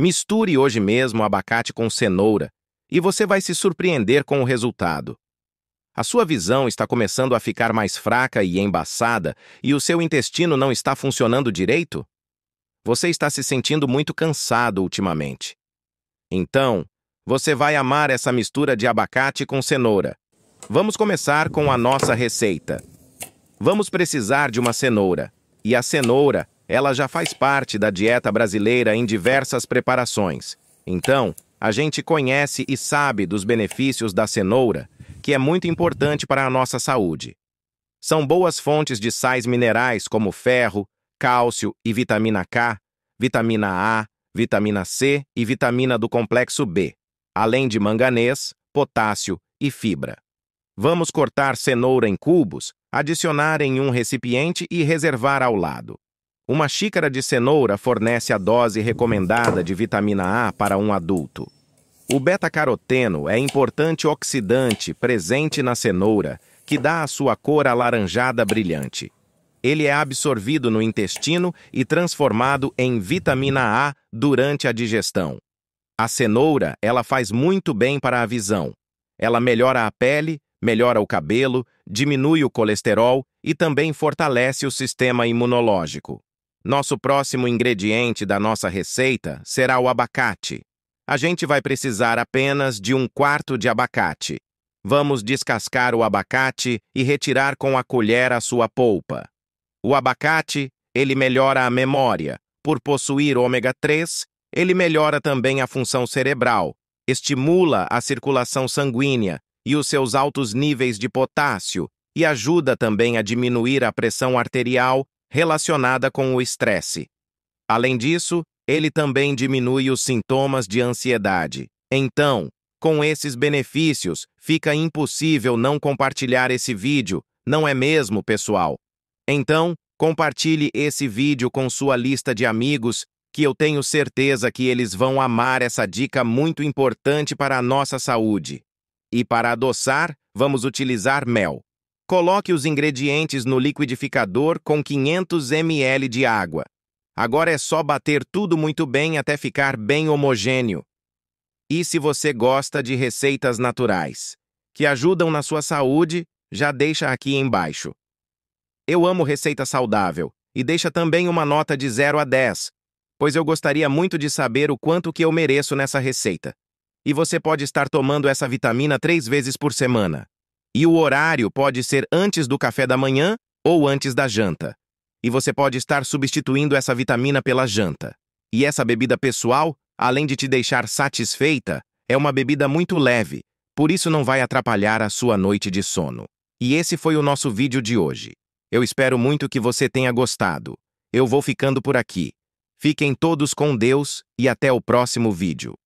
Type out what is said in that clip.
Misture hoje mesmo abacate com cenoura e você vai se surpreender com o resultado. A sua visão está começando a ficar mais fraca e embaçada e o seu intestino não está funcionando direito? Você está se sentindo muito cansado ultimamente. Então, você vai amar essa mistura de abacate com cenoura. Vamos começar com a nossa receita. Vamos precisar de uma cenoura. E a cenoura ela já faz parte da dieta brasileira em diversas preparações. Então, a gente conhece e sabe dos benefícios da cenoura, que é muito importante para a nossa saúde. São boas fontes de sais minerais como ferro, cálcio e vitamina K, vitamina A, vitamina C e vitamina do complexo B, além de manganês, potássio e fibra. Vamos cortar cenoura em cubos, adicionar em um recipiente e reservar ao lado. Uma xícara de cenoura fornece a dose recomendada de vitamina A para um adulto. O beta-caroteno é importante oxidante presente na cenoura, que dá a sua cor alaranjada brilhante. Ele é absorvido no intestino e transformado em vitamina A durante a digestão. A cenoura, ela faz muito bem para a visão. Ela melhora a pele, melhora o cabelo, diminui o colesterol e também fortalece o sistema imunológico. Nosso próximo ingrediente da nossa receita será o abacate. A gente vai precisar apenas de um quarto de abacate. Vamos descascar o abacate e retirar com a colher a sua polpa. O abacate, ele melhora a memória. Por possuir ômega 3, ele melhora também a função cerebral, estimula a circulação sanguínea e os seus altos níveis de potássio e ajuda também a diminuir a pressão arterial relacionada com o estresse. Além disso, ele também diminui os sintomas de ansiedade. Então, com esses benefícios, fica impossível não compartilhar esse vídeo, não é mesmo, pessoal? Então, compartilhe esse vídeo com sua lista de amigos, que eu tenho certeza que eles vão amar essa dica muito importante para a nossa saúde. E para adoçar, vamos utilizar mel. Coloque os ingredientes no liquidificador com 500 ml de água. Agora é só bater tudo muito bem até ficar bem homogêneo. E se você gosta de receitas naturais, que ajudam na sua saúde, já deixa aqui embaixo. Eu amo receita saudável e deixa também uma nota de 0 a 10, pois eu gostaria muito de saber o quanto que eu mereço nessa receita. E você pode estar tomando essa vitamina três vezes por semana. E o horário pode ser antes do café da manhã ou antes da janta. E você pode estar substituindo essa vitamina pela janta. E essa bebida pessoal, além de te deixar satisfeita, é uma bebida muito leve, por isso não vai atrapalhar a sua noite de sono. E esse foi o nosso vídeo de hoje. Eu espero muito que você tenha gostado. Eu vou ficando por aqui. Fiquem todos com Deus e até o próximo vídeo.